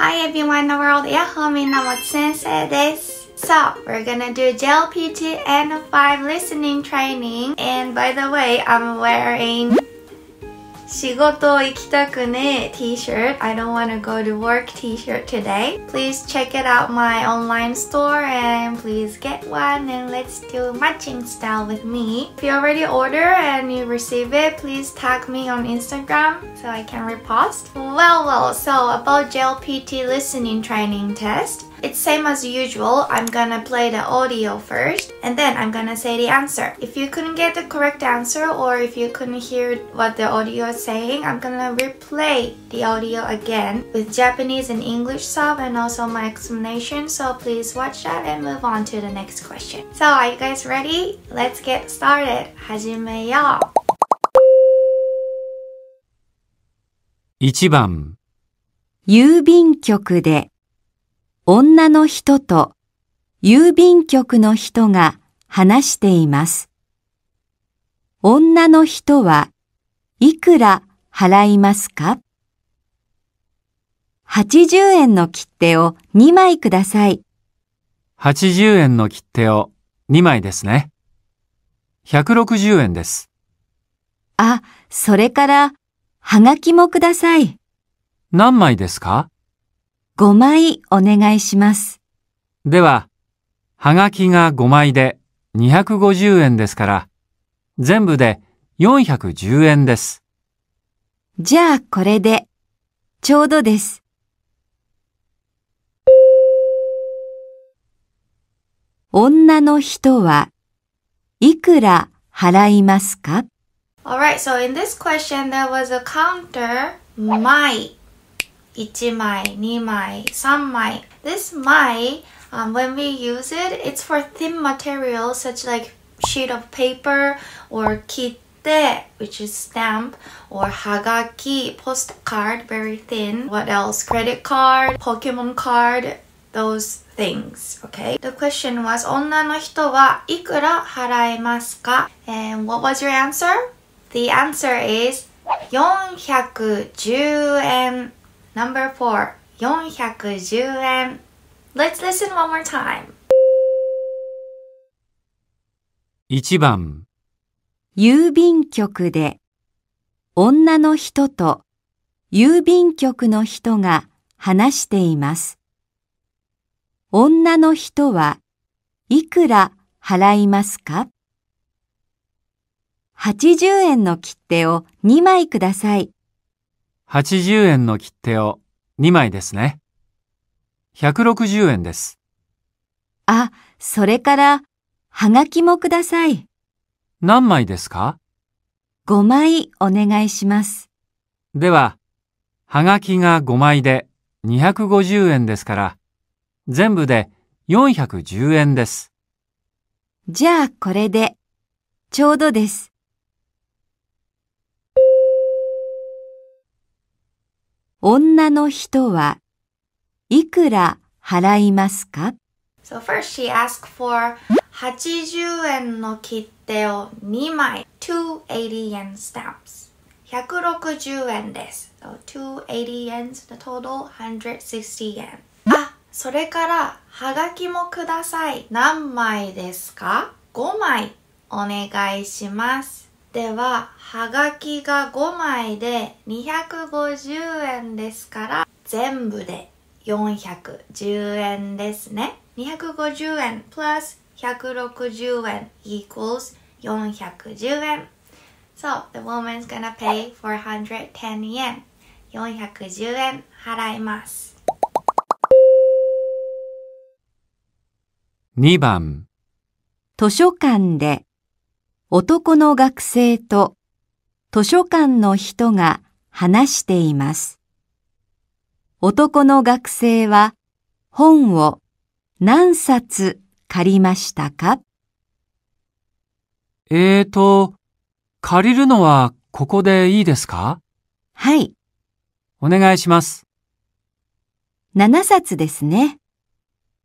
Hi everyone in the world, Yahoo Minamo Sensei this. So, we're gonna do JLPT N5 listening training and by the way, I'm wearing 仕事行きたくね t-shirt. I don't want to go to work t-shirt today. Please check it out my online store and please get one and let's do matching style with me. If you already order and you receive it, please tag me on Instagram so I can repost. Well, well, so about JLPT listening training test. It's same as usual, I'm gonna play the audio first and then I'm gonna say the answer. If you couldn't get the correct answer or if you couldn't hear what the audio is saying, I'm gonna replay the audio again with Japanese and English sub and also my explanation, so please watch that and move on to the next question. So are you guys ready? Let's get started! yo. 1番郵便局て女の人と郵便局の人が話しています。女の人はいくら払いますか ?80 円の切手を2枚ください。80円の切手を2枚ですね。160円です。あ、それから、はがきもください。何枚ですか5枚お願いします。では、はがきが5枚で250円ですから、全部で410円です。じゃあこれで、ちょうどです。女の人はいくら払いますか ?Alright, so in this question there was a counter, my. 1枚、2枚、3枚. This 枚, um, when we use it, it's for thin material such like sheet of paper or kitte, which is stamp, or hagaki, postcard, very thin. What else? Credit card, Pokemon card, those things, okay? The question was, 女の人はいくら払えますか And what was your answer? The answer is 410 yen. Number 4 410円 Let's listen one more time 1番郵便局で女の人と郵便局の人が話しています。女の人はいくら払いますか ?80 円の切手を2枚ください。80円の切手を2枚ですね。160円です。あ、それから、はがきもください。何枚ですか ?5 枚お願いします。では、はがきが5枚で250円ですから、全部で410円です。じゃあこれで、ちょうどです。女の人はいくら払いますか So first she asked for 80円の切手を2枚280円 e n stamps 160円です so 280円 e n the total 160円 e n あ、それからはがきもください何枚ですか ?5 枚お願いしますでははがきが5枚で250円ですから全部で410円ですね250円プラス160円 equals 410円 So the woman's gonna pay 410 yen 410円払います2番図書館で男の学生と図書館の人が話しています。男の学生は本を何冊借りましたかえーと、借りるのはここでいいですかはい。お願いします。7冊ですね。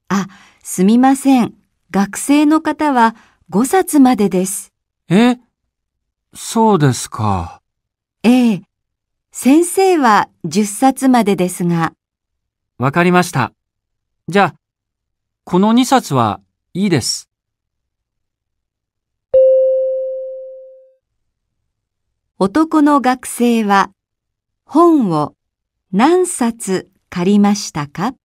あ、すみません。学生の方は5冊までです。え、そうですか。ええ。先生は10冊までですが。わかりました。じゃあ、この2冊はいいです。男の学生は本を何冊借りましたか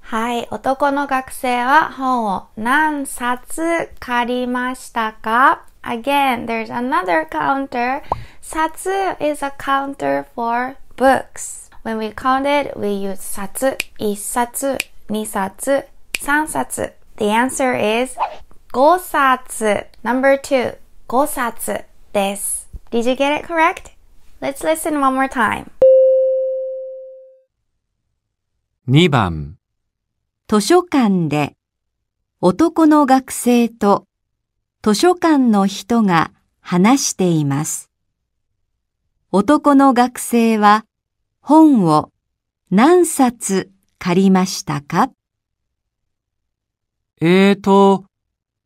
はい、男の学生は本を何冊借りましたか Again, there's another counter. Satsu is a counter for books. When we count it, we use satsu, 1冊、2冊、3冊 The answer is 5冊 number 2, 5冊です Did you get it correct? Let's listen one more time. 2番図書館で男の学生と図書館の人が話しています。男の学生は本を何冊借りましたかえーと、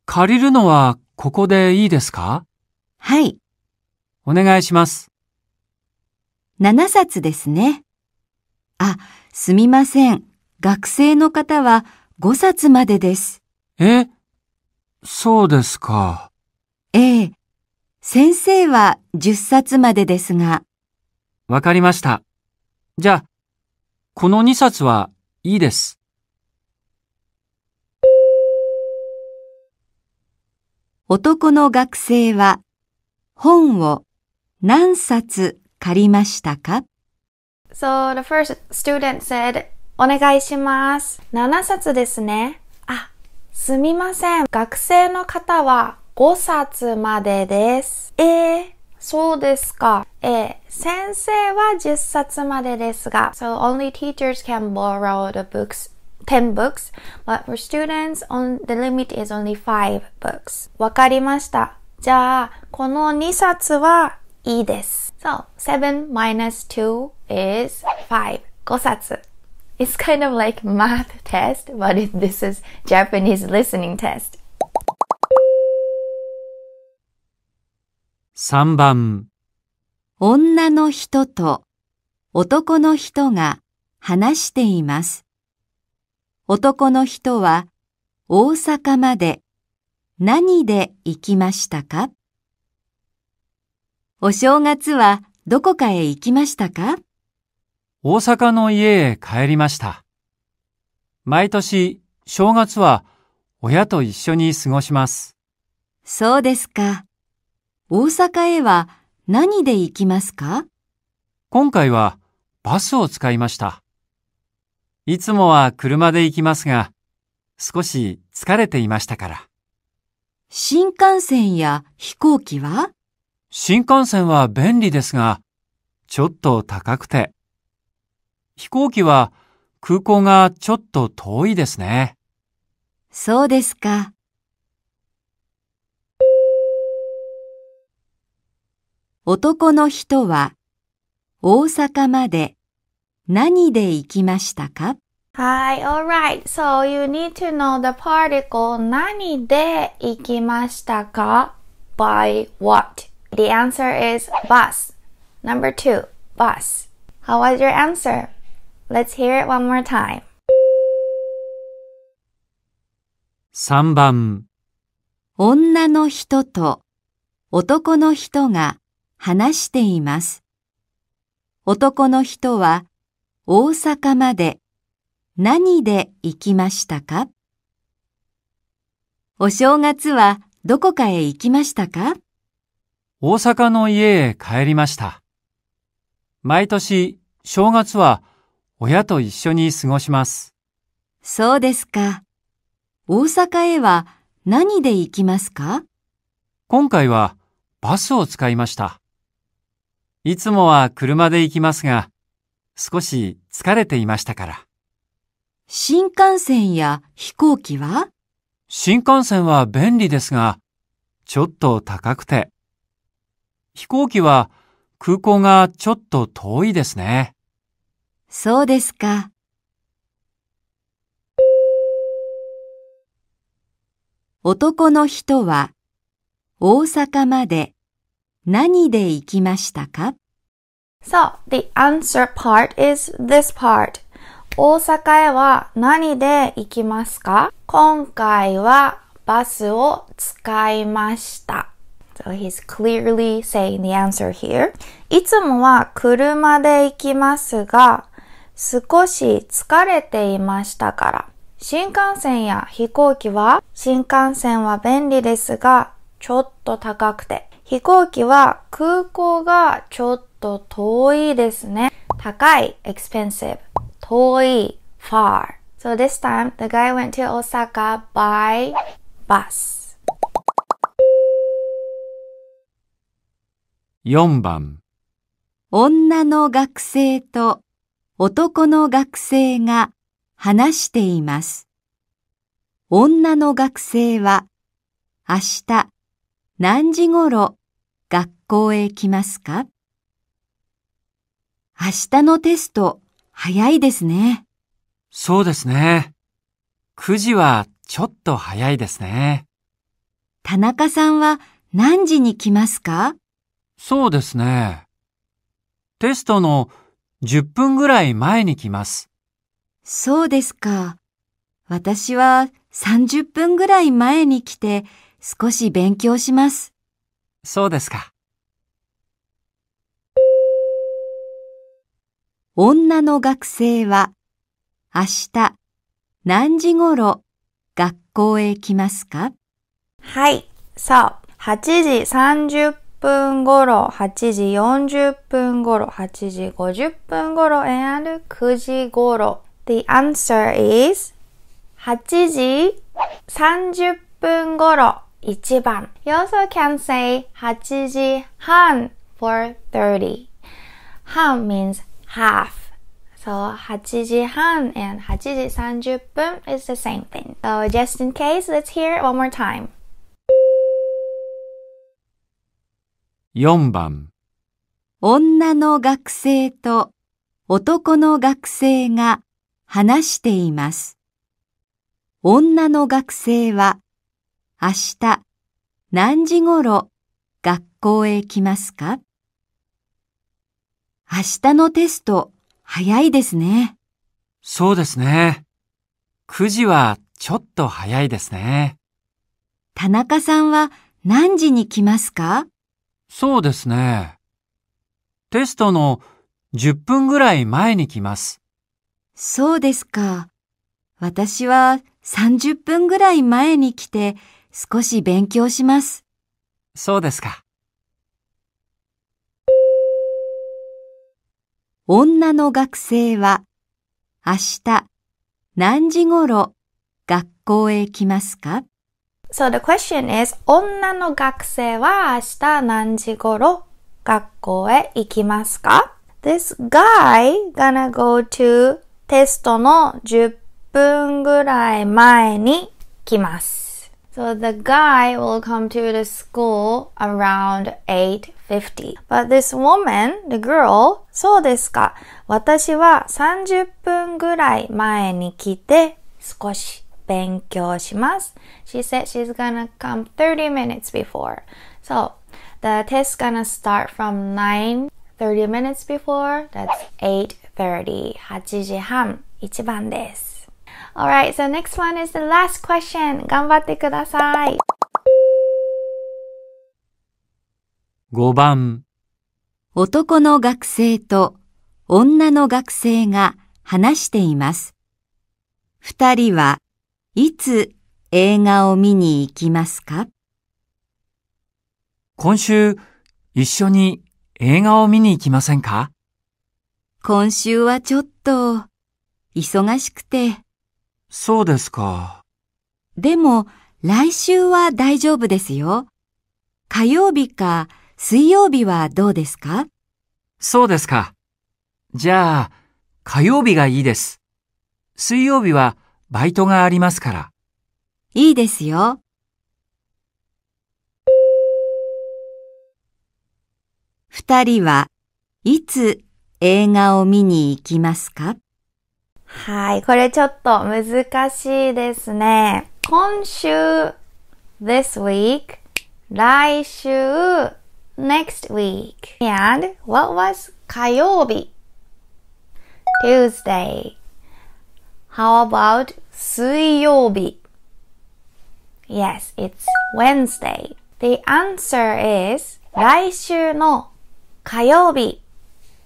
借りるのはここでいいですかはい。お願いします。7冊ですね。あ、すみません。学生の方は5冊までです。えそうですか。ええ。先生は10冊までですが。わかりました。じゃあ、この2冊はいいです。男の学生は本を何冊借りましたか So the first student said お願いします。7冊ですね。すみません。学生の方は5冊までです。えー、そうですか。えー、先生は10冊までですが、So only teachers can borrow the books 10 books, but for students on the limit is only 5 books. わかりました。じゃあ、この2冊はいいです。So, 7 minus 2 is 5。5冊。It's kind of like math test, but this is Japanese listening test. 3番女の人と男の人が話しています。男の人は大阪まで何で行きましたかお正月はどこかへ行きましたか大阪の家へ帰りました。毎年、正月は親と一緒に過ごします。そうですか。大阪へは何で行きますか今回はバスを使いました。いつもは車で行きますが、少し疲れていましたから。新幹線や飛行機は新幹線は便利ですが、ちょっと高くて飛行機は空港がちょっと遠いですね。そうですか。男の人は大阪まで何で行きましたか Hi, alright. So you need to know the particle 何で行きましたか by what? The answer is bus. Number two, bus. How was your answer? Let's hear it one more time. 3番女の人と男の人が話しています。男の人は大阪まで何で行きましたかお正月はどこかへ行きましたか大阪の家へ帰りました。毎年正月は親と一緒に過ごします。そうですか。大阪へは何で行きますか今回はバスを使いました。いつもは車で行きますが、少し疲れていましたから。新幹線や飛行機は新幹線は便利ですが、ちょっと高くて。飛行機は空港がちょっと遠いですね。そうですか。男の人は大阪まで何で行きましたか So, the answer part is this part. 大阪へは何で行きますか今回はバスを使いました。So he's clearly saying the answer here. いつもは車で行きますが、少し疲れていましたから。新幹線や飛行機は、新幹線は便利ですが、ちょっと高くて。飛行機は空港がちょっと遠いですね。高い expensive 遠い far So this time the guy went to Osaka by bus 4番女の学生と男の学生が話しています。女の学生は明日何時頃学校へ来ますか明日のテスト早いですね。そうですね。9時はちょっと早いですね。田中さんは何時に来ますかそうですね。テストの10分ぐらい前に来ます。そうですか。私は30分ぐらい前に来て少し勉強します。そうですか。女の学生は明日何時頃学校へ来ますかはい、そう、8時30分。分頃、8時40分頃、8時50分頃9時頃。The answer is 8時30分頃1番。You also can say 8時半 for 30. 半 means half. So 8時半 and 8時30分 is the same thing. So just in case, let's hear it one more time. 4番女の学生と男の学生が話しています。女の学生は明日何時頃学校へ来ますか明日のテスト早いですね。そうですね。9時はちょっと早いですね。田中さんは何時に来ますかそうですね。テストの10分ぐらい前に来ます。そうですか。私は30分ぐらい前に来て少し勉強します。そうですか。女の学生は明日何時頃学校へ来ますか So the question is 女の学生は明日何時頃学校へ行きますか ?This guy gonna go to テストの10分ぐらい前に来ます。So the guy will come to the school around 8.50. But this woman, the girl, そうですか。私は30分ぐらい前に来て少し勉強します。She said she's gonna come 30 minutes before. So, the test gonna start from 9, 30 minutes before. That's 8.30. 8時半、1番です。Alright, so next one is the last question. 頑張ってください。5番男の学生と女の学生が話しています。二人はいつ映画を見に行きますか今週一緒に映画を見に行きませんか今週はちょっと忙しくて。そうですか。でも来週は大丈夫ですよ。火曜日か水曜日はどうですかそうですか。じゃあ火曜日がいいです。水曜日はバイトがありますから。いいですよ。二人はいつ映画を見に行きますかはい、これちょっと難しいですね。今週、this week, 来週、next week, and what was 火曜日 Tuesday. How about 水曜日 Yes, it's Wednesday. The answer is 来週の火曜日。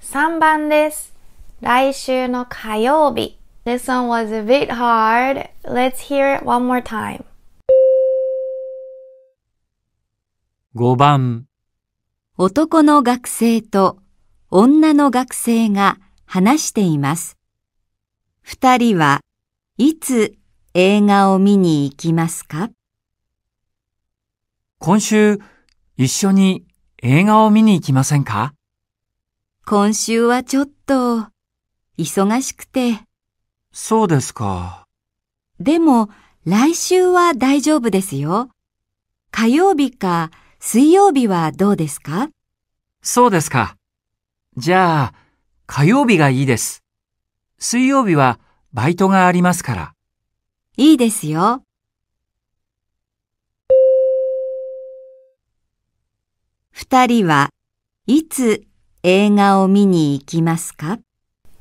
3番です。来週の火曜日。This one was a bit hard. Let's hear it one more time. 5番男の学生と女の学生が話しています。二人はいつ映画を見に行きますか今週一緒に映画を見に行きませんか今週はちょっと忙しくて。そうですか。でも来週は大丈夫ですよ。火曜日か水曜日はどうですかそうですか。じゃあ火曜日がいいです。水曜日はバイトがありますから。いいですよ。二人はいつ映画を見に行きますか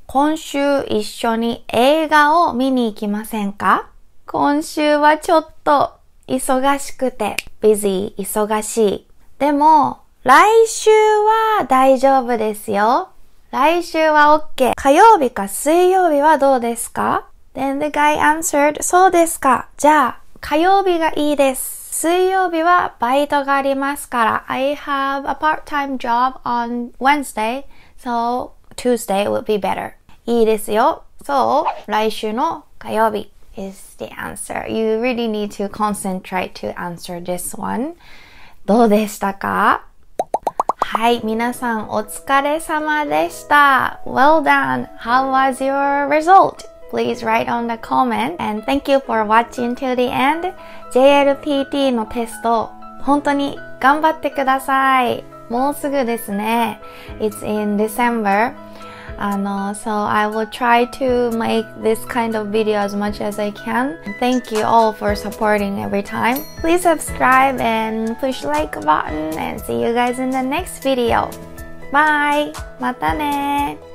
今週一緒に映画を見に行きませんか今週はちょっと忙しくて、ビジー、忙しい。でも、来週は大丈夫ですよ。来週は OK。火曜日か水曜日はどうですか ?Then the guy answered, そうですか。じゃあ、火曜日がいいです。水曜日はバイトがありますから、I have a part-time job on Wednesday, so Tuesday would be better. いいですよ。そう、来週の火曜日 is the answer. You really need to concentrate to answer this one. どうでしたかはい、皆さんお疲れ様でした。Well done! How was your result? Please write on the comment and thank you for watching till the end. JLPT のテスト、本当に頑張ってください。もうすぐですね。It's in December. and uh, so I will try to make this kind of video as much as I can. Thank you all for supporting every time. Please subscribe and push like button and see you guys in the next video. Bye! またね